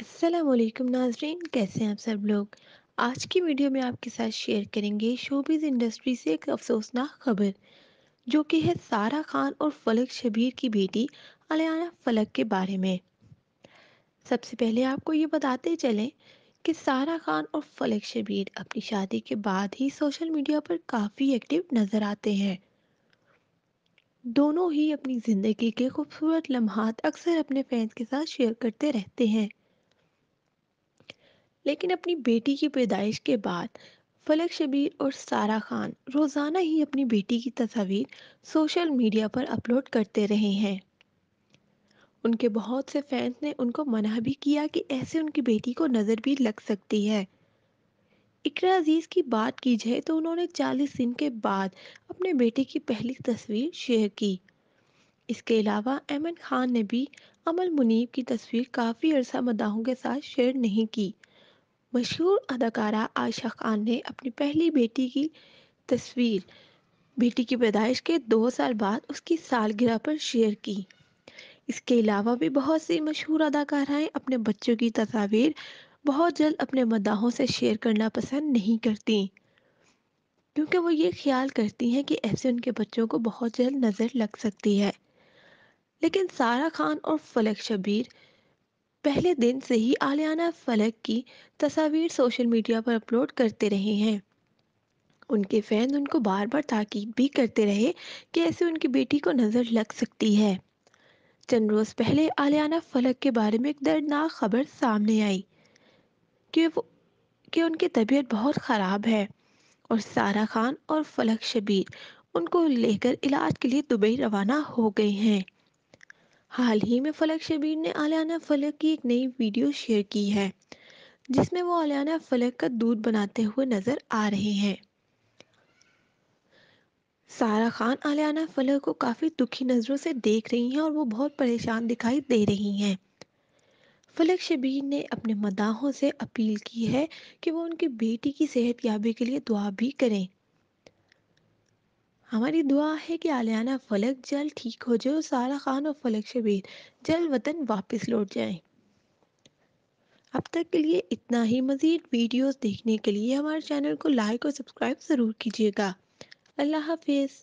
असलम नाजरीन कैसे हैं आप सब लोग आज की वीडियो में आपके साथ शेयर करेंगे शोबिज़ इंडस्ट्री से एक अफसोसनाक खबर जो कि है सारा खान और फलक शबीर की बेटी अलियाना फलक के बारे में सबसे पहले आपको ये बताते चलें कि सारा खान और फलक शबीर अपनी शादी के बाद ही सोशल मीडिया पर काफ़ी एक्टिव नज़र आते हैं दोनों ही अपनी ज़िंदगी के खूबसूरत लम्हात अक्सर अपने फैंस के साथ शेयर करते रहते हैं लेकिन अपनी बेटी की पैदाइश के बाद फलक शबीर और सारा खान रोज़ाना ही अपनी बेटी की तस्वीर सोशल मीडिया पर अपलोड करते रहे हैं उनके बहुत से फैंस ने उनको मना भी किया कि ऐसे उनकी बेटी को नज़र भी लग सकती है इकरा अजीज़ की बात की जाए तो उन्होंने 40 दिन के बाद अपने बेटे की पहली तस्वीर शेयर की इसके अलावा एमन खान ने भी अमल मुनीब की तस्वीर काफ़ी अरसा मदाहों के साथ शेयर नहीं की मशहूर अदाकारा आयशा खान ने अपनी पहली बेटी की तस्वीर बेटी की पैदाइश के दो साल बाद उसकी सालगिरह पर शेयर की इसके अलावा भी बहुत सी मशहूर अदाकाराएं अपने बच्चों की तस्वीर बहुत जल्द अपने मदाहों से शेयर करना पसंद नहीं करती क्योंकि वो ये ख्याल करती हैं कि ऐसे उनके बच्चों को बहुत जल्द नज़र लग सकती है लेकिन सारा खान और फलक शबीर पहले दिन से ही आलियाना फलक की तस्वीर सोशल मीडिया पर अपलोड करते रहे हैं उनके फैंस उनको बार बार ताकीद भी करते रहे कि ऐसे उनकी बेटी को नज़र लग सकती है चंद रोज़ पहले आलियाना फलक के बारे में एक दर्दनाक खबर सामने आई कि वो कि उनकी तबीयत बहुत ख़राब है और सारा खान और फलक शबीर उनको लेकर इलाज के लिए दुबई रवाना हो गए हैं हाल ही में फलक शबीर ने आलियाना फलक की एक नई वीडियो शेयर की है जिसमें वो आलियाना फलक का दूध बनाते हुए नज़र आ रहे हैं सारा खान आलियाना फलक को काफ़ी दुखी नज़रों से देख रही हैं और वो बहुत परेशान दिखाई दे रही हैं फलक शबीर ने अपने मदाहों से अपील की है कि वो उनकी बेटी की सेहत याबी के लिए दुआ भी करें हमारी दुआ है कि आलियाना फलक जल्द ठीक हो जाए सारा खान और फलक शबीर जल वतन वापस लौट जाए अब तक के लिए इतना ही मज़ीद वीडियोस देखने के लिए हमारे चैनल को लाइक और सब्सक्राइब ज़रूर कीजिएगा अल्लाह हाफिज़